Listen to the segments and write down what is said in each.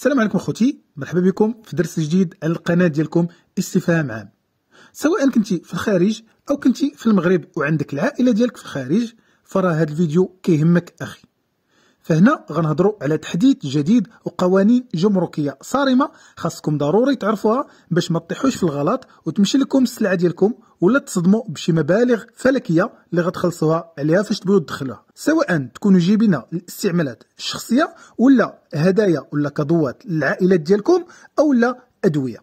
السلام عليكم اخوتي مرحبا بكم في درس جديد على القناه ديالكم استفهام عام سواء كنتي في الخارج او كنتي في المغرب وعندك العائله ديالك في الخارج فراه هذا الفيديو كيهمك اخي فهنا غنهضروا على تحديث جديد وقوانين جمركيه صارمه خاصكم ضروري تعرفوها باش ما تطيحوش في الغلط وتمشي لكم السلعه ديالكم ولا تصدموا بشي مبالغ فلكيه اللي غتخلصوها عليها فاش تبغيو تدخلوها سواء تكونوا جايبينها للاستعمالات الشخصيه ولا هدايا ولا كادوات للعائلات ديالكم او لا ادويه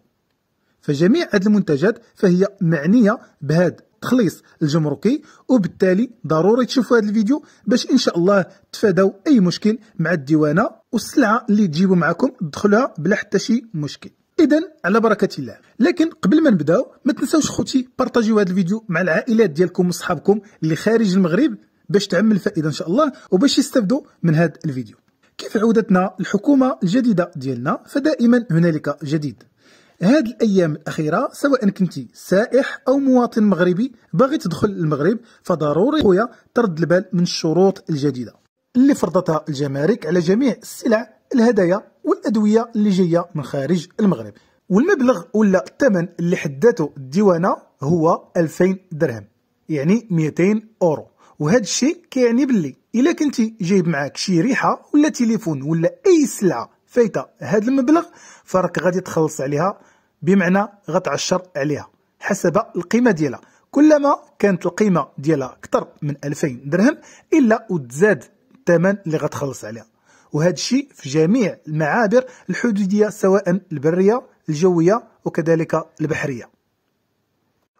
فجميع هذه المنتجات فهي معنيه بهذا تخليص الجمركي وبالتالي ضروري تشوفوا هذا الفيديو باش ان شاء الله تفادوا اي مشكل مع الديوانه والسلعه اللي تجيبوا معكم تدخلوها بلا حتى شي مشكل اذا على بركه الله لكن قبل ما نبداو ما تنساوش خوتي بارطاجيو هذا الفيديو مع العائلات ديالكم وصحابكم اللي خارج المغرب باش تعم الفائده ان شاء الله وباش يستفدوا من هذا الفيديو كيف عودتنا الحكومه الجديده ديالنا فدائما هنالك جديد هاد الايام الاخيره سواء كنتي سائح او مواطن مغربي باغي تدخل المغرب فضروري خويا ترد البال من الشروط الجديده اللي فرضتها الجمارك على جميع السلع الهدايا والادويه اللي جايه من خارج المغرب والمبلغ ولا الثمن اللي حداته الديوانه هو 2000 درهم يعني 200 اورو وهذا الشيء كيعني باللي الا كنتي جايب معاك شي ريحه ولا تليفون ولا اي سلعه فايته هذا المبلغ فراك غادي تخلص عليها بمعنى غتعشر عليها حسب القيمه ديالها كلما كانت القيمه ديالها اكثر من 2000 درهم الا وتزاد الثمن اللي غتخلص عليها وهذا الشيء في جميع المعابر الحدوديه سواء البريه الجويه وكذلك البحريه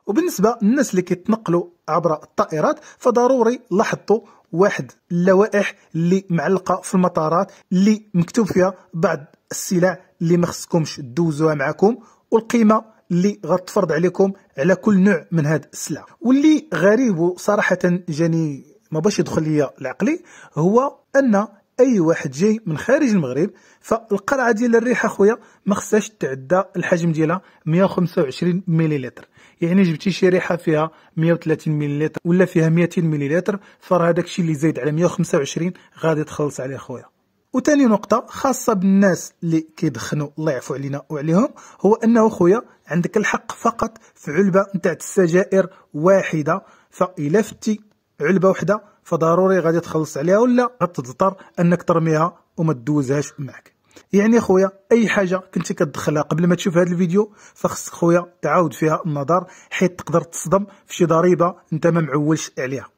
وبالنسبه للناس اللي كيتنقلوا عبر الطائرات فضروري لاحظوا واحد اللوائح اللي معلقه في المطارات اللي مكتوب فيها بعض السلع اللي ما خصكمش تدوزوها معكم والقيمه اللي غتفرض عليكم على كل نوع من هاد السلع واللي غريب صراحه جاني ما باش يدخل ليا لعقلي هو ان اي واحد جاي من خارج المغرب فالقرعه ديال الريحه خويا ما خصهاش تعدى الحجم ديالها 125 مليلتر يعني جبتي شي ريحه فيها 130 مليلتر ولا فيها 200 مليلتر فراه داك الشيء اللي زايد على 125 غادي تخلص عليه خويا وتاني نقطة خاصة بالناس اللي كيدخنوا الله يعفو علينا وعليهم هو أنه خويا عندك الحق فقط في علبة نتاع السجائر واحدة فإلا فتي علبة وحدة فضروري غادي تخلص عليها ولا غتضطر انك ترميها وما تدوزهاش معك يعني خويا اي حاجه كنتي كتدخلها قبل ما تشوف هذا الفيديو فخصك خويا تعاود فيها النظر حيت تقدر تصدم في شي ضريبه انت ما معولش عليها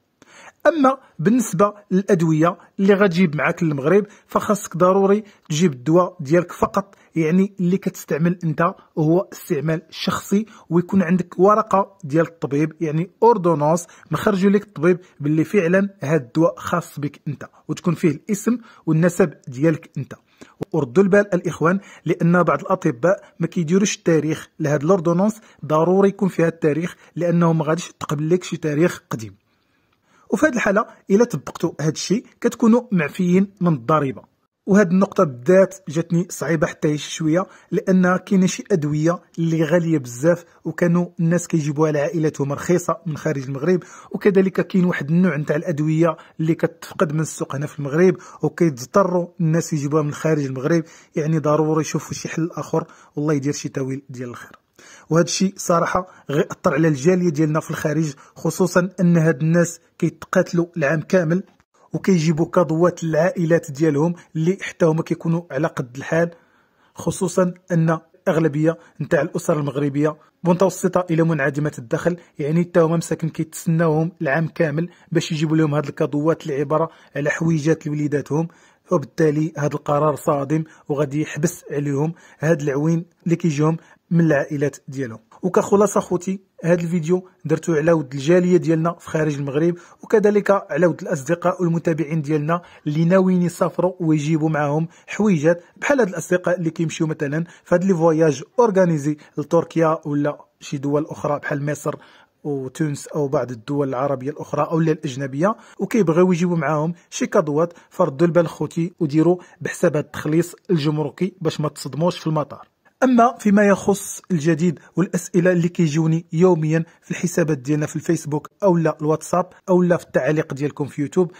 اما بالنسبه للادويه اللي غتجيب معاك للمغرب فخاصك ضروري تجيب الدواء ديالك فقط يعني اللي كتستعمل انت هو استعمال شخصي ويكون عندك ورقه ديال الطبيب يعني اوردونونس مخرجوا لك الطبيب باللي فعلا هذا الدواء خاص بك انت وتكون فيه الاسم والنسب ديالك انت وردوا البال الاخوان لان بعض الاطباء ما كيديروش التاريخ لهذا الاوردونونس ضروري يكون فيها التاريخ لانه ما غاديش تقبل لك شي تاريخ قديم وفي هذه الحاله الا طبقتوا هذا الشيء كتكونوا معفيين من الضريبه وهاد النقطة بالذات جاتني صعيبة حتى شوية لأن كاينة شي أدوية اللي غالية بزاف وكانوا الناس كيجيبوها لعائلتهم رخيصة من خارج المغرب وكذلك كاين واحد النوع نتاع الأدوية اللي كتفقد من السوق هنا في المغرب وكيضطروا الناس يجيبوها من خارج المغرب يعني ضروري يشوفوا شي حل آخر والله يدير شي تاويل ديال الخير وهذا الشيء صراحه غيأثر على الجاليه ديالنا في الخارج خصوصا ان هاد الناس كيتقاتلوا العام كامل وكيجيبوا كضوات العائلات ديالهم اللي حتى هما كيكونوا على قد الحال خصوصا ان الاغلبيه نتاع الاسر المغربيه متوسطه الى منعدمه الدخل يعني حتى هما مساكن كيتسناوهم العام كامل باش يجيبوا لهم هاد الكادوات اللي عباره على حويجات لوليداتهم وبالتالي هذا القرار صادم وغادي يحبس عليهم هاد العوين اللي كيجيهم من العائلات ديالهم وكخلاصه خوتي هذا الفيديو درته على ود الجاليه ديالنا في خارج المغرب وكذلك على ود الاصدقاء والمتابعين ديالنا اللي ناويين يسافروا ويجيبوا معاهم حويجات بحال هاد الاصدقاء اللي كيمشيو مثلا في هاد لي فواياج اورغانيزي لتركيا ولا شي دول اخرى بحال مصر وتونس او بعض الدول العربيه الاخرى او الاجنبيه وكيبغيو يجيبوا معاهم شي كادوات فردوا البال خوتي وديروا بحساب التخليص الجمركي باش ما تصدموش في المطار اما فيما يخص الجديد والاسئله اللي كيجوني يوميا في الحسابات ديالنا في الفيسبوك او لا الواتساب او لا في التعاليق ديالكم في يوتيوب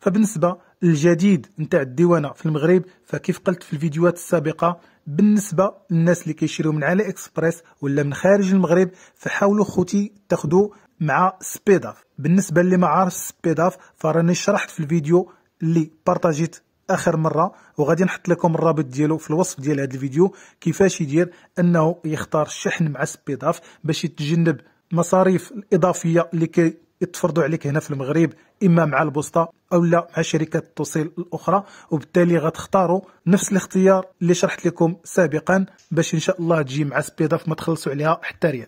فبالنسبه للجديد نتاع الديوانه في المغرب فكيف قلت في الفيديوهات السابقه بالنسبه للناس اللي كيشريو من علي اكسبريس ولا من خارج المغرب فحاولوا خوتي تاخذوا مع سبيداف بالنسبه اللي ما عارف سبيداف فراني شرحت في الفيديو اللي بارطاجيت اخر مره وغادي نحط لكم الرابط ديالو في الوصف ديال هذا الفيديو كيفاش يدير انه يختار الشحن مع سبيداف باش يتجنب مصاريف الاضافيه اللي كيتفرضوا عليك هنا في المغرب اما مع البوسطه او لا مع شركات التوصيل الاخرى وبالتالي غتختاروا نفس الاختيار اللي شرحت لكم سابقا باش ان شاء الله تجي مع سبيداف ما تخلصوا عليها حتى ريال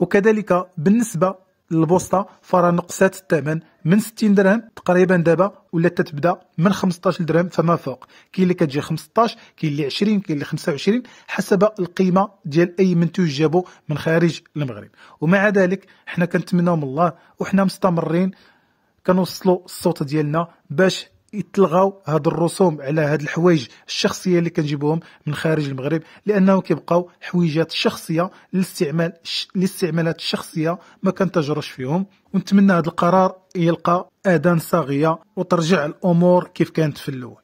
وكذلك بالنسبه البوسطه فراه نقصات الثمن من 60 درهم تقريبا دابا ولا تتبدا من 15 درهم فما فوق كاين اللي كتجي 15 كاين اللي 20 كاين اللي 25 حسب القيمه ديال اي منتوج جابو من خارج المغرب ومع ذلك حنا كنتمناو من الله وحنا مستمرين كنوصلوا الصوت ديالنا باش يتلغاو هاد الرسوم على هاد الحوايج الشخصيه اللي كنجيبوهم من خارج المغرب لانه كيبقاو حويجات شخصيه للاستعمال للاستعمالات الشخصيه ما كنتجرش فيهم ونتمنى هاد القرار يلقى اذان صاغيه وترجع الامور كيف كانت في الاول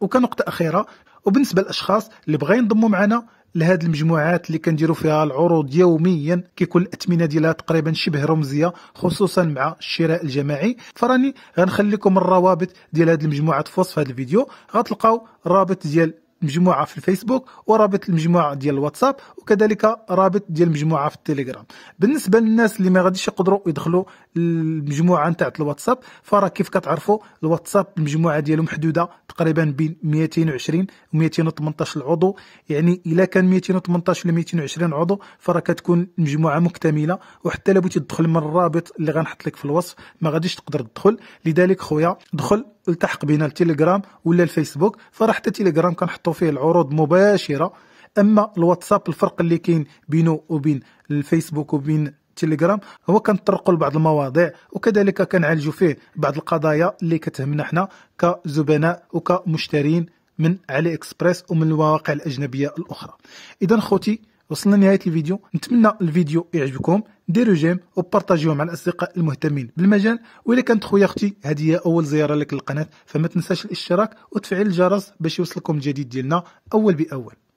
وكنقطه اخيره وبالنسبه للاشخاص اللي بغا ينضموا معنا لهاد المجموعات اللي كنديروا فيها العروض يوميا كيكون الاثمنه ديالها تقريبا شبه رمزيه خصوصا مع الشراء الجماعي فراني غنخليكم الروابط ديال هاد المجموعات في وصف هذا الفيديو غتلقاو الرابط ديال مجموعه في الفيسبوك ورابط المجموعه ديال الواتساب وكذلك رابط ديال المجموعه في التليجرام بالنسبه للناس اللي ما غاديش يقدروا يدخلوا المجموعه نتاعت الواتساب فراه كيف كتعرفوا الواتساب المجموعه ديالو محدوده تقريبا بين 220 و 218 عضو يعني الا كان 218 ولا 220 عضو فراه كتكون المجموعه مكتمله وحتى لو بغيتي تدخل من الرابط اللي غنحط لك في الوصف ما غاديش تقدر تدخل لذلك خويا دخل التحق بنا التليجرام ولا الفيسبوك فراح حتى تيليجرام كنحطوا فيه العروض مباشره اما الواتساب الفرق اللي كاين بينه وبين الفيسبوك وبين التليجرام هو كنطرقوا لبعض المواضيع وكذلك كنعالجوا فيه بعض القضايا اللي كتهمنا حنا كزبناء وكمشترين من علي اكسبريس ومن المواقع الاجنبيه الاخرى اذا خوتي وصلنا لنهايه الفيديو نتمنى الفيديو يعجبكم ديروا جيم وبارطاجيوه مع الاصدقاء المهتمين بالمجال والا كانت خويا اختي هذه هي اول زياره لك للقناه فما تنساش الاشتراك وتفعيل الجرس باش يوصلكم الجديد ديالنا اول باول